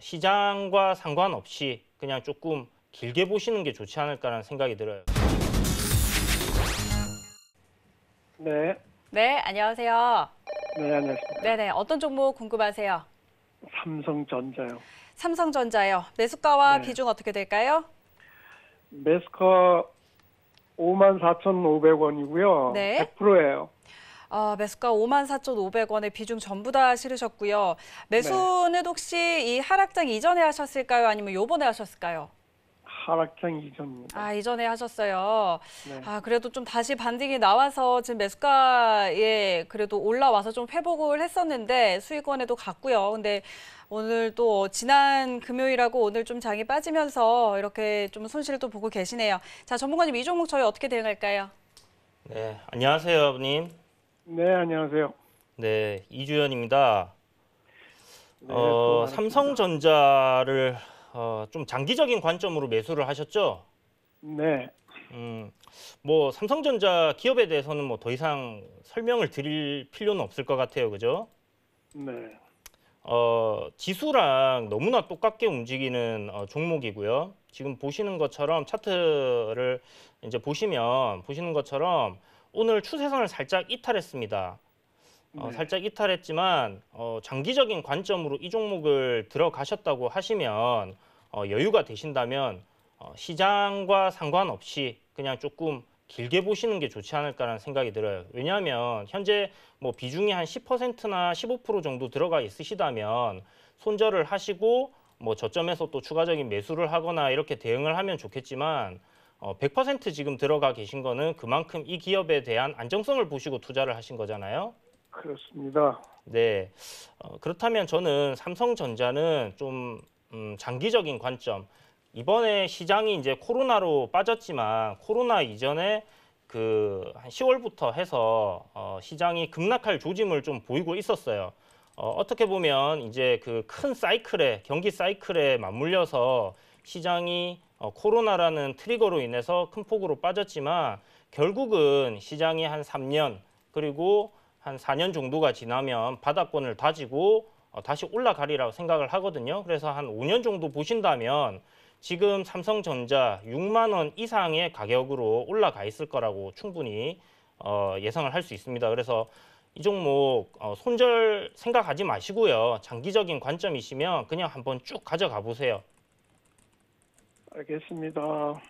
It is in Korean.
시장과 상관없이 그냥 조금 길게 보시는 게 좋지 않을까라는 생각이 들어요. 네. 네, 안녕하세요. 네, 안녕하십니까. 네네, 어떤 종목 궁금하세요? 삼성전자요. 삼성전자요. 매수가와 네. 비중 어떻게 될까요? 매스커 54,500원이고요. 네. 100%예요. 아, 매수가 5 4 5 0 0원에 비중 전부 다 실으셨고요. 매수는 네. 혹시 이 하락장 이전에 하셨을까요? 아니면 요번에 하셨을까요? 하락장 이전입니다. 아, 이전에 하셨어요. 네. 아, 그래도 좀 다시 반등이 나와서 지금 매수가에 그래도 올라와서 좀 회복을 했었는데 수익원에도 갔고요. 근데 오늘 또 지난 금요일하고 오늘 좀 장이 빠지면서 이렇게 좀 손실도 보고 계시네요. 자, 전문가님 이 종목 저희 어떻게 대응할까요? 네, 안녕하세요, 님 네, 안녕하세요. 네, 이주연입니다. 네, 어, 삼성전자를 어, 좀 장기적인 관점으로 매수를 하셨죠? 네. 음, 뭐 삼성전자 기업에 대해서는 뭐 더 이상 설명을 드릴 필요는 없을 것 같아요, 그죠? 네. 어, 지수랑 너무나 똑같게 움직이는 어, 종목이고요. 지금 보시는 것처럼 차트를 이제 보시면 보시는 것처럼 오늘 추세선을 살짝 이탈했습니다. 어, 네. 살짝 이탈했지만 어, 장기적인 관점으로 이 종목을 들어가셨다고 하시면 어, 여유가 되신다면 어, 시장과 상관없이 그냥 조금 길게 보시는 게 좋지 않을까라는 생각이 들어요. 왜냐하면 현재 뭐 비중이 한 10%나 15% 정도 들어가 있으시다면 손절을 하시고 뭐 저점에서 또 추가적인 매수를 하거나 이렇게 대응을 하면 좋겠지만 100% 어, 지금 들어가 계신 거는 그만큼 이 기업에 대한 안정성을 보시고 투자를 하신 거잖아요. 그렇습니다. 네. 어, 그렇다면 저는 삼성전자는 좀 음, 장기적인 관점. 이번에 시장이 이제 코로나로 빠졌지만 코로나 이전에 그 한 10월부터 해서 어, 시장이 급락할 조짐을 좀 보이고 있었어요. 어떻게 보면 이제 그 큰 사이클에 경기 사이클에 맞물려서 시장이 어, 코로나라는 트리거로 인해서 큰 폭으로 빠졌지만 결국은 시장이 한 3년 그리고 한 4년 정도가 지나면 바닥권을 다지고 어, 다시 올라가리라고 생각을 하거든요. 그래서 한 5년 정도 보신다면 지금 삼성전자 6만 원 이상의 가격으로 올라가 있을 거라고 충분히 어, 예상을 할 수 있습니다. 그래서 이 종목 손절 생각하지 마시고요. 장기적인 관점이시면 그냥 한번 쭉 가져가 보세요. 알겠습니다.